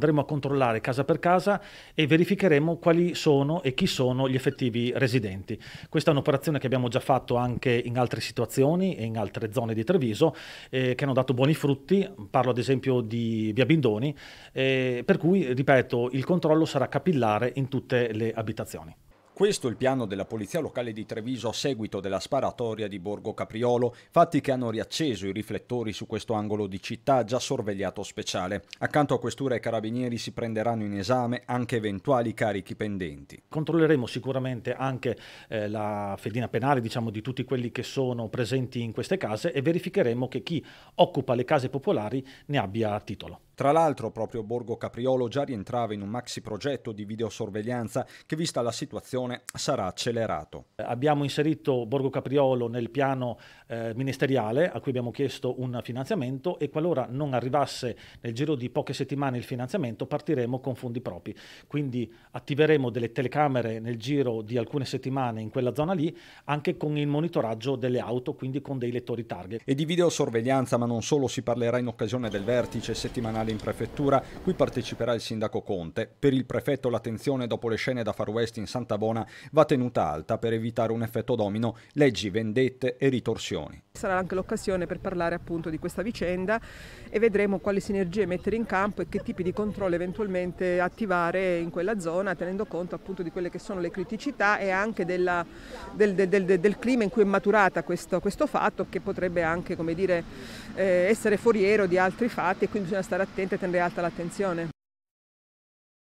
andremo a controllare casa per casa e verificheremo quali sono e chi sono gli effettivi residenti. Questa è un'operazione che abbiamo già fatto anche in altre situazioni e in altre zone di Treviso eh, che hanno dato buoni frutti, parlo ad esempio di Via Bindoni, eh, per cui, ripeto, il controllo sarà capillare in tutte le abitazioni. Questo è il piano della Polizia Locale di Treviso a seguito della sparatoria di Borgo Capriolo, fatti che hanno riacceso i riflettori su questo angolo di città già sorvegliato speciale. Accanto a questura e carabinieri si prenderanno in esame anche eventuali carichi pendenti. Controlleremo sicuramente anche eh, la fedina penale diciamo, di tutti quelli che sono presenti in queste case e verificheremo che chi occupa le case popolari ne abbia titolo. Tra l'altro proprio Borgo Capriolo già rientrava in un maxi progetto di videosorveglianza che vista la situazione sarà accelerato. Abbiamo inserito Borgo Capriolo nel piano eh, ministeriale a cui abbiamo chiesto un finanziamento e qualora non arrivasse nel giro di poche settimane il finanziamento partiremo con fondi propri. Quindi attiveremo delle telecamere nel giro di alcune settimane in quella zona lì anche con il monitoraggio delle auto, quindi con dei lettori target. E di videosorveglianza ma non solo si parlerà in occasione del vertice settimanale in prefettura, cui parteciperà il sindaco Conte. Per il prefetto l'attenzione dopo le scene da Far West in Santa Bona va tenuta alta per evitare un effetto domino, leggi, vendette e ritorsioni sarà anche l'occasione per parlare appunto di questa vicenda e vedremo quali sinergie mettere in campo e che tipi di controllo eventualmente attivare in quella zona tenendo conto appunto di quelle che sono le criticità e anche della, del, del, del, del, clima in cui è maturata questo, questo fatto che potrebbe anche dire, eh, essere foriero di altri fatti e quindi bisogna stare attenti e tenere alta l'attenzione.